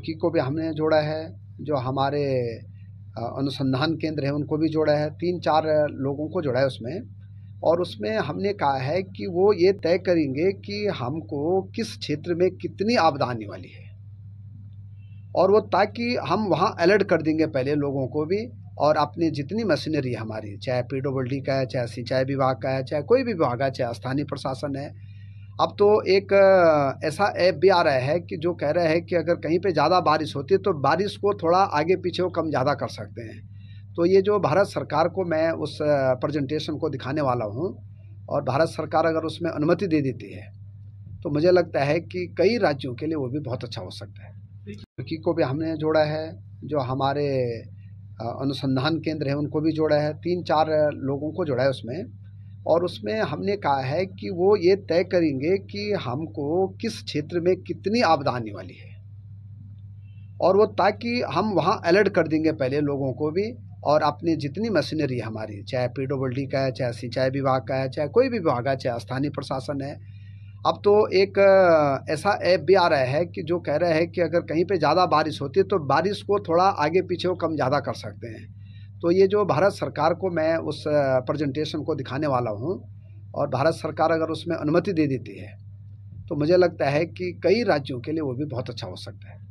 क्योंकि को भी हमने जोड़ा है जो हमारे अनुसंधान केंद्र है उनको भी जोड़ा है तीन चार लोगों को जोड़ा है उसमें और उसमें हमने कहा है कि वो ये तय करेंगे कि हमको किस क्षेत्र में कितनी आपदा आने वाली है और वो ताकि हम वहाँ अलर्ट कर देंगे पहले लोगों को भी और अपनी जितनी मशीनरी हमारी चाहे पी डी का है चाहे सिंचाई विभाग का है चाहे कोई भी विभाग है चाहे स्थानीय प्रशासन है अब तो एक ऐसा ऐप भी आ रहा है कि जो कह रहा है कि अगर कहीं पे ज़्यादा बारिश होती है तो बारिश को थोड़ा आगे पीछे वो कम ज़्यादा कर सकते हैं तो ये जो भारत सरकार को मैं उस प्रजेंटेशन को दिखाने वाला हूँ और भारत सरकार अगर उसमें अनुमति दे देती है तो मुझे लगता है कि कई राज्यों के लिए वो भी बहुत अच्छा हो सकता है तुर्की को भी हमने जोड़ा है जो हमारे अनुसंधान केंद्र है उनको भी जोड़ा है तीन चार लोगों को जोड़ा है उसमें और उसमें हमने कहा है कि वो ये तय करेंगे कि हमको किस क्षेत्र में कितनी आबदानी वाली है और वो ताकि हम वहाँ अलर्ट कर देंगे पहले लोगों को भी और अपनी जितनी मशीनरी हमारी चाहे पी डब्ल्यू का है चाहे सिंचाई विभाग का है चाहे कोई भी विभाग है चाहे स्थानीय प्रशासन है अब तो एक ऐसा ऐप भी आ रहा है कि जो कह रहा है कि अगर कहीं पे ज़्यादा बारिश होती है तो बारिश को थोड़ा आगे पीछे वो कम ज़्यादा कर सकते हैं तो ये जो भारत सरकार को मैं उस प्रजेंटेशन को दिखाने वाला हूँ और भारत सरकार अगर उसमें अनुमति दे देती है तो मुझे लगता है कि कई राज्यों के लिए वो भी बहुत अच्छा हो सकता है